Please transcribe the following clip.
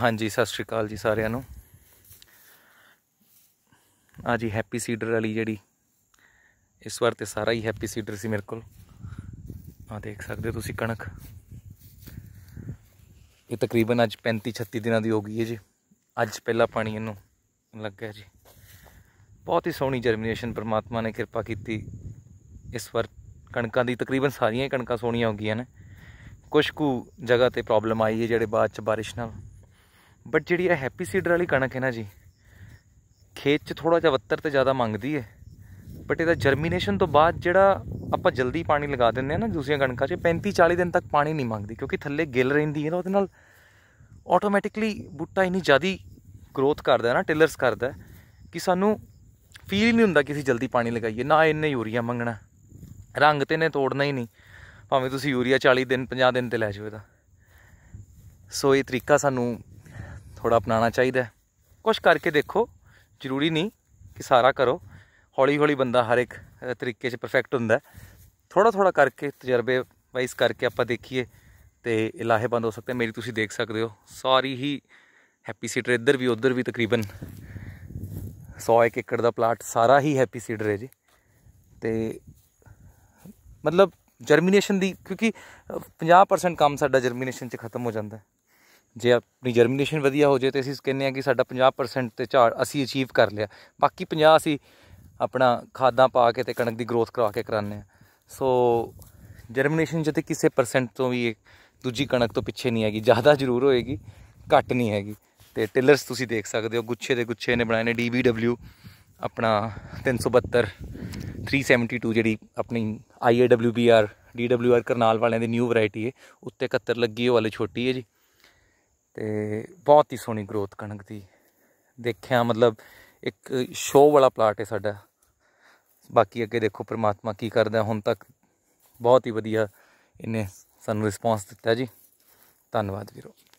ਹਾਂਜੀ ਸਤਿ ਸ਼੍ਰੀ ਅਕਾਲ ਜੀ ਸਾਰਿਆਂ ਨੂੰ ਆ ਜੀ ਹੈਪੀ ਸੀਡਰ ਵਾਲੀ ਜਿਹੜੀ ਇਸ ਵਾਰ ਤੇ ਸਾਰਾ ਹੀ ਹੈਪੀ ਸੀਡਰ ਸੀ ਮੇਰੇ ਕੋਲ ਆ ਦੇਖ ਸਕਦੇ ਹੋ ਤੁਸੀਂ ਕਣਕ ਇਹ ਤਕਰੀਬਨ ਅੱਜ 35 36 ਦਿਨਾਂ ਦੀ ਹੋ ਗਈ ਹੈ ਜੀ ਅੱਜ ਪਹਿਲਾ ਪਾਣੀ ਇਹਨੂੰ ਲੱਗਿਆ ਜੀ ਬਹੁਤ ਹੀ ਸੋਹਣੀ ਜਰਮੀਨੇਸ਼ਨ ਪ੍ਰਮਾਤਮਾ ਨੇ ਕਿਰਪਾ ਕੀਤੀ ਇਸ ਵਾਰ ਕਣਕਾਂ ਦੀ ਤਕਰੀਬਨ ਸਾਰੀਆਂ ਕਣਕਾਂ ਸੋਹਣੀਆਂ ਹੋ ਗਈਆਂ ਨੇ ਕੁਝ ਕੁ ਜਗ੍ਹਾ ਤੇ ਪ੍ਰੋਬਲਮ ਆਈ ਹੈ ਜਿਹੜੇ ਬਾਅਦ ਚ ਬਾਰਿਸ਼ ਨਾਲ ਬਟ ਜਿਹੜੀ ਇਹ ਹੈਪੀ ਸੀਡਰ ਵਾਲੀ ਕਣਕ ਹੈ ਨਾ ਜੀ ਖੇਤ 'ਚ ਥੋੜਾ ਜਿਹਾ ਵੱਤਰ ਤੇ ਜ਼ਿਆਦਾ ਮੰਗਦੀ ਹੈ ਬਟ ਇਹਦਾ ਜਰਮੀਨੇਸ਼ਨ ਤੋਂ ਬਾਅਦ ਜਿਹੜਾ ਆਪਾਂ ਜਲਦੀ ਪਾਣੀ ਲਗਾ ਦਿੰਦੇ ਆ ਨਾ ਦੂਸਰੀਆਂ ਕਣਕਾਂ 'ਚ 35 40 ਦਿਨ ਤੱਕ ਪਾਣੀ ਨਹੀਂ ਮੰਗਦੀ ਕਿਉਂਕਿ ਥੱਲੇ ਗਿੱਲ ਰਹਿੰਦੀ ਹੈ ਨਾ ਉਹਦੇ ਨਾਲ ਆਟੋਮੈਟਿਕਲੀ ਬੁੱਟਾ ਇਨੀ ਜ਼ਿਆਦੀ ਗਰੋਥ ਕਰਦਾ ਨਾ ਟਿਲਰਸ ਕਰਦਾ ਕਿ ਸਾਨੂੰ ਫੀਲ ਹੀ ਨਹੀਂ ਹੁੰਦਾ ਕਿ ਅਸੀਂ ਜਲਦੀ ਪਾਣੀ ਲਗਾਈਏ ਨਾ ਇੰਨੇ ਯੂਰੀਆ ਮੰਗਣਾ ਰੰਗ ਤੇ ਨੇ ਤੋੜਨਾ ਹੀ ਨਹੀਂ ਭਾਵੇਂ ਤੁਸੀਂ ਯੂਰੀਆ 40 ਦਿਨ 50 ਦਿਨ ਤੇ ਲੈ ਜਾਓ ਇਹਦਾ ਸੋ ਇਹ ਤਰੀਕਾ ਸਾਨੂੰ ਥੋੜਾ ਅਪਣਾਣਾ ਚਾਹੀਦਾ ਕੁਝ ਕਰਕੇ ਦੇਖੋ ਜ਼ਰੂਰੀ ਨਹੀਂ ਕਿ ਸਾਰਾ ਕਰੋ ਹੌਲੀ ਹੌਲੀ ਬੰਦਾ ਹਰ ਇੱਕ ਤਰੀਕੇ 'ਚ ਪਰਫੈਕਟ ਹੁੰਦਾ ਥੋੜਾ ਥੋੜਾ ਕਰਕੇ ਤਜਰਬੇ ਵਾਈਸ ਕਰਕੇ ਆਪਾਂ ਦੇਖੀਏ ਤੇ ਇਲਾਹੇ ਬੰਦ ਹੋ ਸਕਦੇ ਮੇਰੀ ਤੁਸੀਂ ਦੇਖ ਸਕਦੇ ਹੋ ਸਾਰੀ ਹੀ ਹੈਪੀ ਸੀਡਰ ਇੱਧਰ ਵੀ ਉੱਧਰ ਵੀ ਤਕਰੀਬਨ 100 ਏਕੜ ਦਾ ਪਲਾਟ ਸਾਰਾ ਹੀ ਹੈਪੀ ਸੀਡਰ ਹੈ ਜੀ ਤੇ ਮਤਲਬ ਜਰਮੀਨੇਸ਼ਨ ਦੀ ਕਿਉਂਕਿ 50% ਕੰਮ ਸਾਡਾ ਜਰਮੀਨੇਸ਼ਨ 'ਚ ਖਤਮ ਹੋ ਜਾਂਦਾ ਜੇ ਆਪਣੀ ਜਰਮੀਨੇਸ਼ਨ ਵਧੀਆ ਹੋ ਜੇ ਤੇ ਅਸੀਂ ਕਹਿੰਨੇ ਆ ਕਿ ਸਾਡਾ 50% ਤੇ ਝਾੜ ਅਸੀਂ ਅਚੀਵ ਕਰ ਲਿਆ ਬਾਕੀ 50 ਅਸੀਂ ਆਪਣਾ ਖਾਦਾਂ ਪਾ ਕੇ ਤੇ ਕਣਕ ਦੀ ਗਰੋਥ ਕਰਾ ਕੇ ਕਰਾਨੇ ਆ ਸੋ ਜਰਮੀਨੇਸ਼ਨ ਜਿੱਤੇ ਕਿਸੇ ਪਰਸੈਂਟ ਤੋਂ ਵੀ ਦੂਜੀ ਕਣਕ ਤੋਂ ਪਿੱਛੇ ਨਹੀਂ ਹੈਗੀ ਜ਼ਿਆਦਾ ਜ਼ਰੂਰ ਹੋਏਗੀ ਘੱਟ ਨਹੀਂ ਹੈਗੀ ਤੇ ਟਿਲਰਸ ਤੁਸੀਂ ਦੇਖ ਸਕਦੇ ਹੋ ਗੁੱਛੇ ਦੇ ਗੁੱਛੇ ਨੇ ਬਣਾਏ ਨੇ DBW ਆਪਣਾ 372 372 ਜਿਹੜੀ ਆਪਣੀ IAWBR DWR ਕਰਨਾਲ ਵਾਲਿਆਂ ਦੀ ਨਿਊ ਵੈਰਾਈਟੀ ਹੈ ਉੱਤੇ 71 ਲੱਗੀ ਉਹ ਵਾਲੇ ਛੋਟੀ ਹੈ ਜੀ ਤੇ ਬਹੁਤ ਹੀ ਸੋਹਣੀ ਗਰੋਥ ਕਣਕ ਦੀ ਦੇਖਿਆ ਮਤਲਬ ਇੱਕ ਸ਼ੋਅ ਵਾਲਾ ਪਲਾਟ ਹੈ ਸਾਡਾ ਬਾਕੀ ਅੱਗੇ ਦੇਖੋ ਪ੍ਰਮਾਤਮਾ ਕੀ ਕਰਦਾ ਹੁਣ ਤੱਕ ਬਹੁਤ ਹੀ ਵਧੀਆ ਇਹਨੇ ਸਾਨੂੰ ਰਿਸਪੌਂਸ ਦਿੱਤਾ ਜੀ ਧੰਨਵਾਦ ਵੀਰੋ